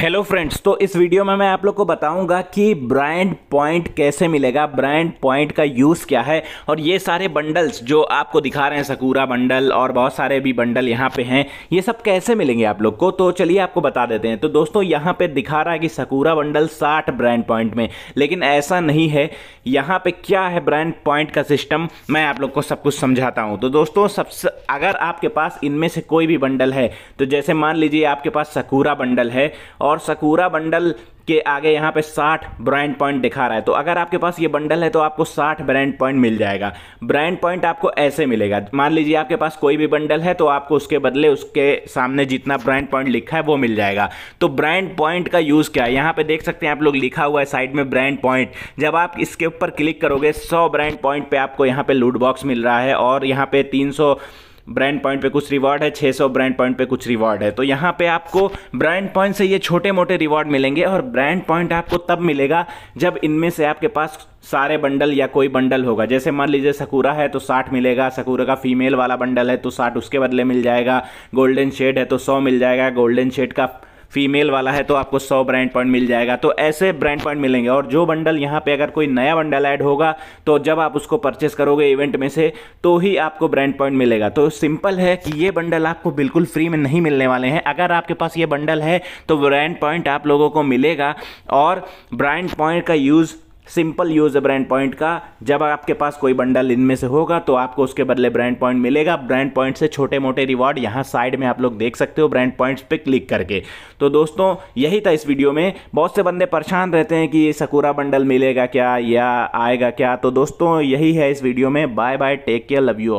hello friends तो इस video में मैं आप लोग को बताऊंगा कि ब्रांड पॉइंट कैसे मिलेगा ब्रांड पॉइंट का यूज़ क्या है और ये सारे बंडल्स जो आपको दिखा रहे हैं सकूरा बंडल और बहुत सारे भी बंडल यहाँ पे हैं ये सब कैसे मिलेंगे आप लोग को तो चलिए आपको बता देते हैं तो दोस्तों यहाँ पे दिखा रहा है कि सकूरा बंडल साठ ब्रांड पॉइंट में लेकिन ऐसा नहीं है यहाँ पर क्या है ब्रांड पॉइंट का सिस्टम मैं आप लोग को सब कुछ समझाता हूँ तो दोस्तों सबसे अगर आपके पास इनमें से कोई भी बंडल है तो जैसे मान लीजिए आपके पास सकूरा बंडल है और सकूरा बंडल के आगे यहाँ पे 60 ब्रांड पॉइंट दिखा रहा है तो अगर आपके पास ये बंडल है तो आपको 60 ब्रांड पॉइंट मिल जाएगा ब्रांड पॉइंट आपको ऐसे मिलेगा मान लीजिए आपके पास कोई भी बंडल है तो आपको उसके बदले उसके सामने जितना ब्रांड पॉइंट लिखा है वो मिल जाएगा तो ब्रांड पॉइंट का यूज़ क्या है यहाँ पर देख सकते हैं आप लोग लिखा हुआ है साइड में ब्रांड पॉइंट जब आप इसके ऊपर क्लिक करोगे सौ ब्रांड पॉइंट पर आपको यहाँ पर लूट बॉक्स मिल रहा है और यहाँ पर तीन ब्रांड पॉइंट पे कुछ रिवॉर्ड है 600 ब्रांड पॉइंट पे कुछ रिवॉर्ड है तो यहाँ पे आपको ब्रांड पॉइंट से ये छोटे मोटे रिवॉर्ड मिलेंगे और ब्रांड पॉइंट आपको तब मिलेगा जब इनमें से आपके पास सारे बंडल या कोई बंडल होगा जैसे मान लीजिए सकूरा है तो साठ मिलेगा सकूरा का फीमेल वाला बंडल है तो साठ उसके बदले मिल जाएगा गोल्डन शेड है तो सौ मिल जाएगा गोल्डन शेड का फीमेल वाला है तो आपको सौ ब्रांड पॉइंट मिल जाएगा तो ऐसे ब्रांड पॉइंट मिलेंगे और जो बंडल यहाँ पे अगर कोई नया बंडल ऐड होगा तो जब आप उसको परचेस करोगे इवेंट में से तो ही आपको ब्रांड पॉइंट मिलेगा तो सिंपल है कि ये बंडल आपको बिल्कुल फ्री में नहीं मिलने वाले हैं अगर आपके पास ये बंडल है तो ब्रांड पॉइंट आप लोगों को मिलेगा और ब्रांड पॉइंट का यूज़ सिंपल यूज है ब्रांड पॉइंट का जब आपके पास कोई बंडल इनमें से होगा तो आपको उसके बदले ब्रांड पॉइंट मिलेगा ब्रांड पॉइंट से छोटे मोटे रिवॉर्ड यहाँ साइड में आप लोग देख सकते हो ब्रांड पॉइंट्स पे क्लिक करके तो दोस्तों यही था इस वीडियो में बहुत से बंदे परेशान रहते हैं कि ये सकूरा बंडल मिलेगा क्या या आएगा क्या तो दोस्तों यही है इस वीडियो में bye bye take care love you